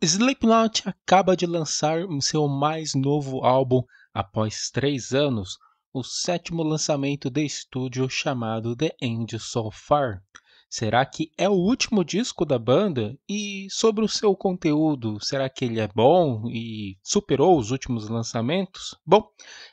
Slipknot acaba de lançar seu mais novo álbum após três anos, o sétimo lançamento de estúdio chamado The End So Far. Será que é o último disco da banda? E sobre o seu conteúdo, será que ele é bom e superou os últimos lançamentos? Bom,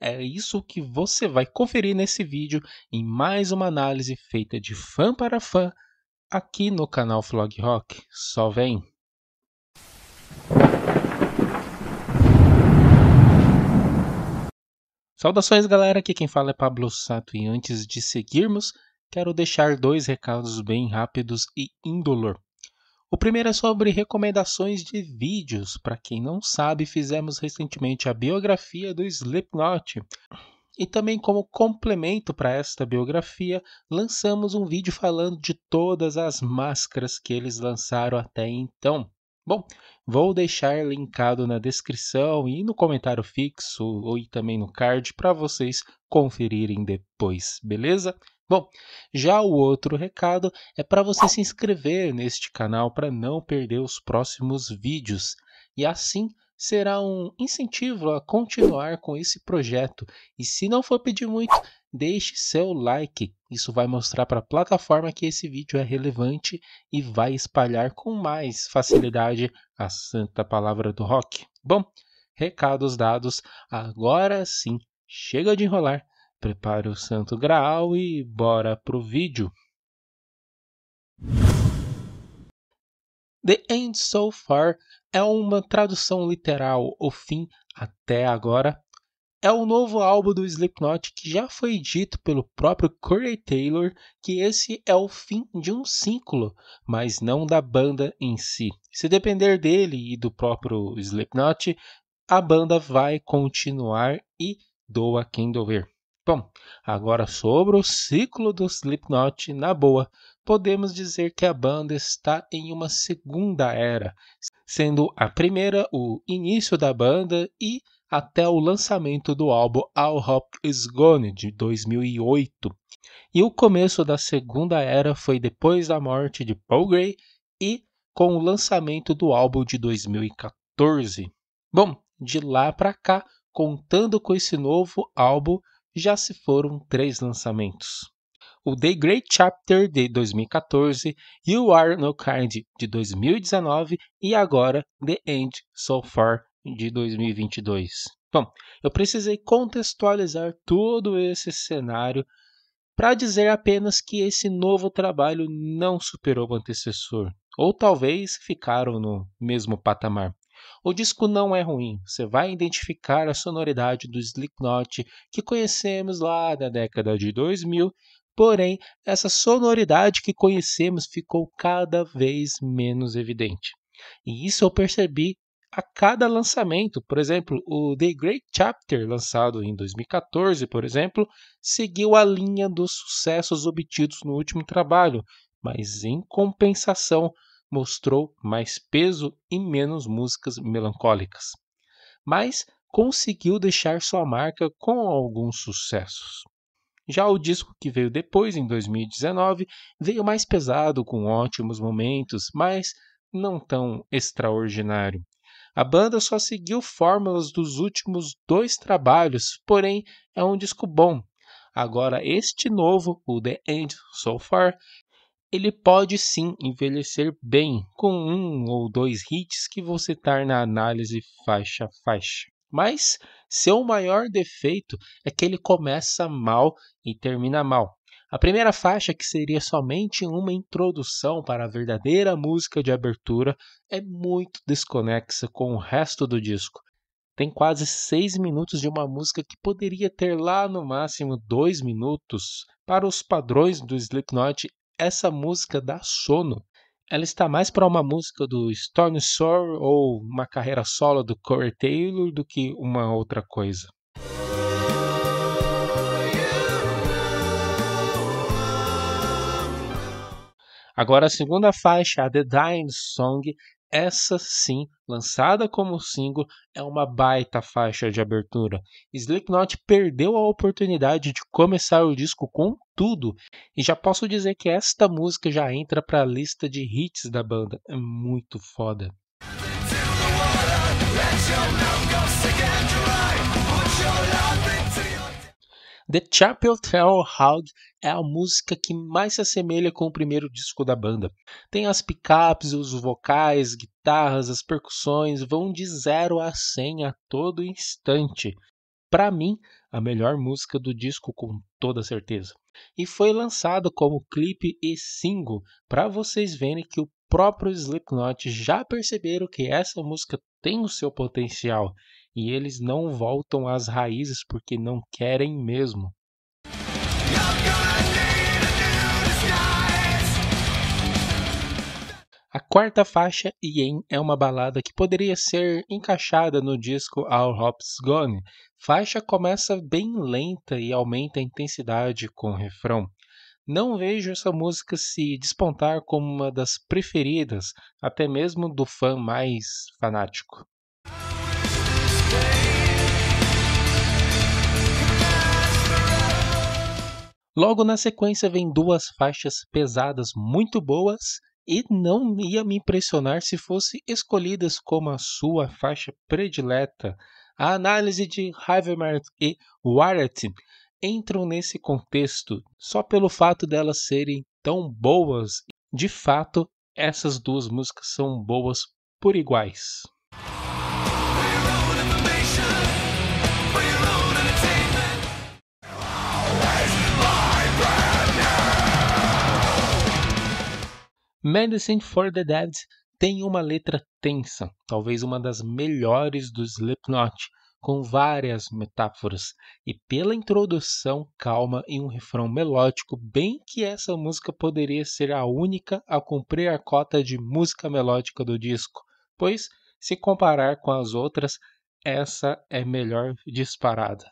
é isso que você vai conferir nesse vídeo em mais uma análise feita de fã para fã aqui no canal Flog Rock. Só vem! Saudações, galera. Aqui quem fala é Pablo Sato e antes de seguirmos, quero deixar dois recados bem rápidos e indolor. O primeiro é sobre recomendações de vídeos. Para quem não sabe, fizemos recentemente a biografia do Slipknot. E também como complemento para esta biografia, lançamos um vídeo falando de todas as máscaras que eles lançaram até então. Bom, vou deixar linkado na descrição e no comentário fixo ou também no card para vocês conferirem depois, beleza? Bom, já o outro recado é para você se inscrever neste canal para não perder os próximos vídeos e assim será um incentivo a continuar com esse projeto. E se não for pedir muito, deixe seu like. Isso vai mostrar para a plataforma que esse vídeo é relevante e vai espalhar com mais facilidade a santa palavra do rock. Bom, recados dados, agora sim, chega de enrolar. Prepare o Santo Graal e bora pro vídeo. The End So Far é uma tradução literal, o fim até agora, é o novo álbum do Slipknot que já foi dito pelo próprio Corey Taylor que esse é o fim de um ciclo, mas não da banda em si. Se depender dele e do próprio Slipknot, a banda vai continuar e doa quem doer. Bom, agora sobre o ciclo do Slipknot na boa, podemos dizer que a banda está em uma segunda era, sendo a primeira o início da banda e até o lançamento do álbum All Hope Is Gone de 2008. E o começo da segunda era foi depois da morte de Paul Gray e com o lançamento do álbum de 2014. Bom, de lá para cá, contando com esse novo álbum, já se foram três lançamentos. O The Great Chapter de 2014, You Are No Kind de 2019 e agora The End So Far de 2022. Bom, eu precisei contextualizar todo esse cenário para dizer apenas que esse novo trabalho não superou o antecessor, ou talvez ficaram no mesmo patamar. O disco não é ruim, você vai identificar a sonoridade do Slipknot que conhecemos lá na década de 2000, porém essa sonoridade que conhecemos ficou cada vez menos evidente. E isso eu percebi a cada lançamento. Por exemplo, o The Great Chapter, lançado em 2014, por exemplo, seguiu a linha dos sucessos obtidos no último trabalho, mas em compensação mostrou mais peso e menos músicas melancólicas. Mas conseguiu deixar sua marca com alguns sucessos. Já o disco que veio depois, em 2019, veio mais pesado, com ótimos momentos, mas não tão extraordinário. A banda só seguiu fórmulas dos últimos dois trabalhos, porém é um disco bom. Agora, este novo, o The End So Far, ele pode sim envelhecer bem com um ou dois hits que vou citar na análise faixa a faixa. Mas seu maior defeito é que ele começa mal e termina mal. A primeira faixa, que seria somente uma introdução para a verdadeira música de abertura, é muito desconexa com o resto do disco. Tem quase seis minutos de uma música que poderia ter lá no máximo dois minutos. Para os padrões do Slipknot, essa música dá sono. Ela está mais para uma música do Storm Sour ou uma carreira solo do Corey Taylor do que uma outra coisa. Agora a segunda faixa, a The Dying Song, essa sim, lançada como single, é uma baita faixa de abertura. Slipknot perdeu a oportunidade de começar o disco com tudo, e já posso dizer que esta música já entra para a lista de hits da banda. É muito foda. Let your go sick and dry. Put your love The Chapel Tell Hog é a música que mais se assemelha com o primeiro disco da banda. Tem as picapes, os vocais, guitarras, as percussões, vão de 0 a 100 a todo instante. Para mim, a melhor música do disco com toda certeza. E foi lançado como clipe e single, para vocês verem que o próprio Slipknot já perceberam que essa música tem o seu potencial e eles não voltam às raízes porque não querem mesmo. A quarta faixa, Yen, é uma balada que poderia ser encaixada no disco All Hops Gone. Faixa começa bem lenta e aumenta a intensidade com o refrão. Não vejo essa música se despontar como uma das preferidas, até mesmo do fã mais fanático. Logo na sequência vem duas faixas pesadas muito boas e não ia me impressionar se fossem escolhidas como a sua faixa predileta. A análise de Havermart e Warrett entram nesse contexto só pelo fato delas serem tão boas. De fato, essas duas músicas são boas por iguais. Medicine for the Dead tem uma letra tensa, talvez uma das melhores do Slipknot, com várias metáforas, e pela introdução calma e um refrão melódico, bem que essa música poderia ser a única a cumprir a cota de música melódica do disco, pois, se comparar com as outras, essa é melhor disparada.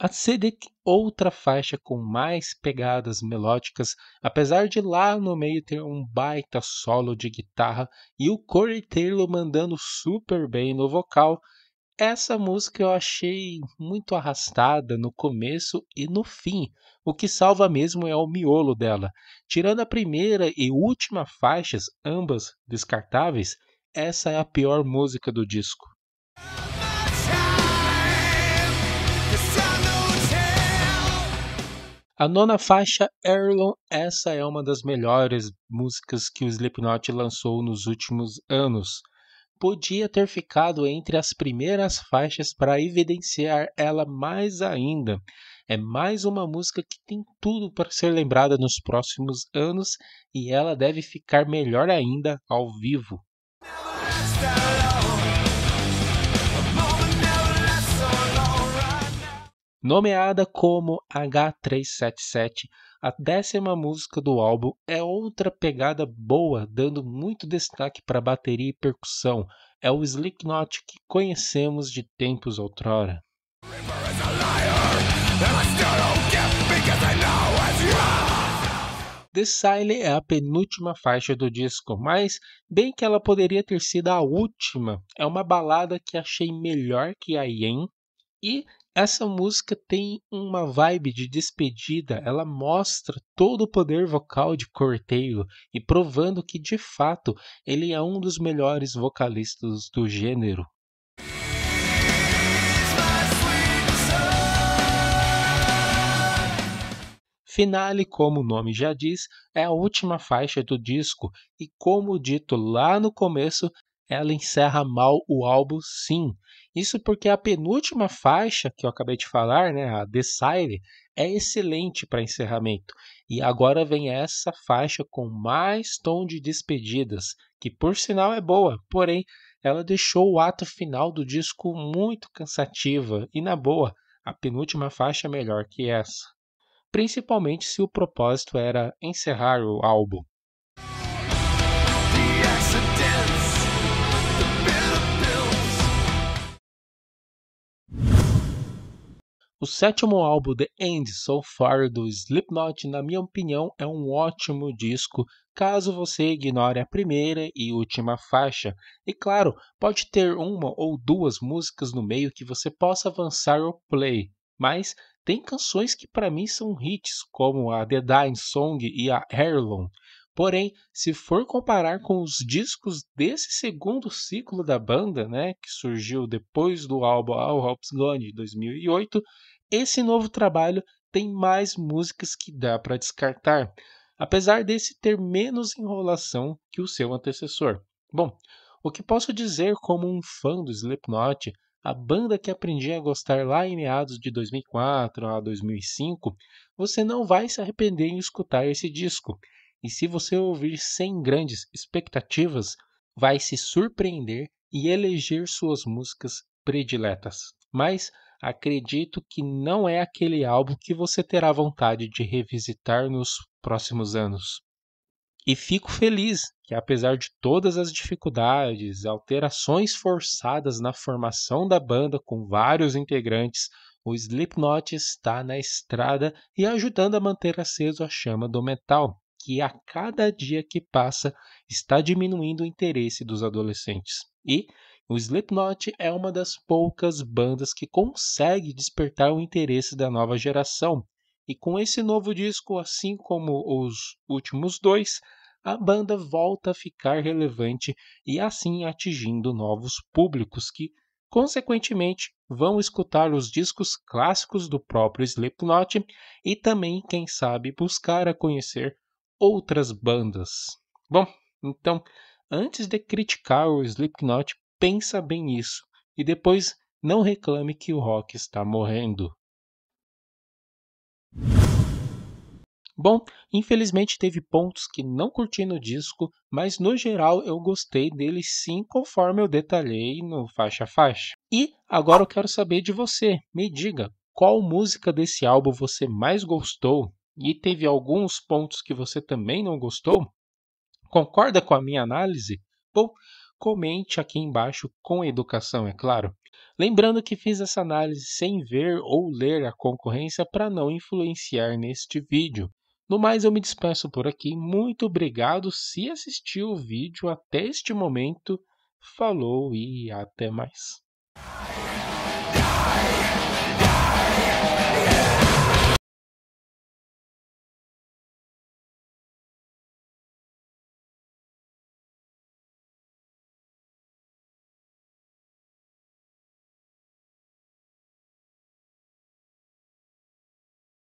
A CD outra faixa com mais pegadas melódicas, apesar de lá no meio ter um baita solo de guitarra e o Corey Taylor mandando super bem no vocal. Essa música eu achei muito arrastada no começo e no fim. O que salva mesmo é o miolo dela. Tirando a primeira e última faixas, ambas descartáveis, essa é a pior música do disco. A nona faixa, Erlon, essa é uma das melhores músicas que o Slipknot lançou nos últimos anos. Podia ter ficado entre as primeiras faixas para evidenciar ela mais ainda. É mais uma música que tem tudo para ser lembrada nos próximos anos e ela deve ficar melhor ainda ao vivo. Nomeada como H377, a décima música do álbum é outra pegada boa, dando muito destaque para bateria e percussão. É o Slipknot que conhecemos de tempos outrora. The Silent é a penúltima faixa do disco, mas bem que ela poderia ter sido a última. É uma balada que achei melhor que a Yen e essa música tem uma vibe de despedida, ela mostra todo o poder vocal de Corteiro e provando que de fato ele é um dos melhores vocalistas do gênero. Finale, como o nome já diz, é a última faixa do disco e, como dito lá no começo, ela encerra mal o álbum, sim, isso porque a penúltima faixa que eu acabei de falar, né, a Desire, é excelente para encerramento. E agora vem essa faixa com mais tom de despedidas, que por sinal é boa, porém ela deixou o ato final do disco muito cansativa e na boa, a penúltima faixa é melhor que essa. Principalmente se o propósito era encerrar o álbum. O sétimo álbum, The End So Far, do Slipknot, na minha opinião, é um ótimo disco, caso você ignore a primeira e última faixa. E claro, pode ter uma ou duas músicas no meio que você possa avançar o play, mas tem canções que para mim são hits, como a The Dying Song e a Heirloom. Porém, se for comparar com os discos desse segundo ciclo da banda, né, que surgiu depois do álbum All Hope's Gone de 2008, esse novo trabalho tem mais músicas que dá para descartar, apesar desse ter menos enrolação que o seu antecessor. Bom, o que posso dizer como um fã do Slipknot, a banda que aprendi a gostar lá em meados de 2004 a 2005, você não vai se arrepender em escutar esse disco. E se você ouvir sem grandes expectativas, vai se surpreender e eleger suas músicas prediletas. Mas acredito que não é aquele álbum que você terá vontade de revisitar nos próximos anos. E fico feliz que, apesar de todas as dificuldades, alterações forçadas na formação da banda com vários integrantes, o Slipknot está na estrada e ajudando a manter acesa a chama do metal que a cada dia que passa está diminuindo o interesse dos adolescentes. E o Slipknot é uma das poucas bandas que consegue despertar o interesse da nova geração. E com esse novo disco, assim como os últimos dois, a banda volta a ficar relevante e assim atingindo novos públicos que, consequentemente, vão escutar os discos clássicos do próprio Slipknot e também, quem sabe, buscar a conhecer outras bandas. Bom, então, antes de criticar o Slipknot, pensa bem nisso e depois não reclame que o rock está morrendo. Bom, infelizmente teve pontos que não curti no disco, mas no geral eu gostei dele sim, conforme eu detalhei no faixa a faixa. E agora eu quero saber de você. Me diga, qual música desse álbum você mais gostou? e teve alguns pontos que você também não gostou? Concorda com a minha análise? Bom, comente aqui embaixo com educação, é claro. Lembrando que fiz essa análise sem ver ou ler a concorrência para não influenciar neste vídeo. No mais, eu me despeço por aqui. Muito obrigado se assistiu o vídeo até este momento. Falou e até mais.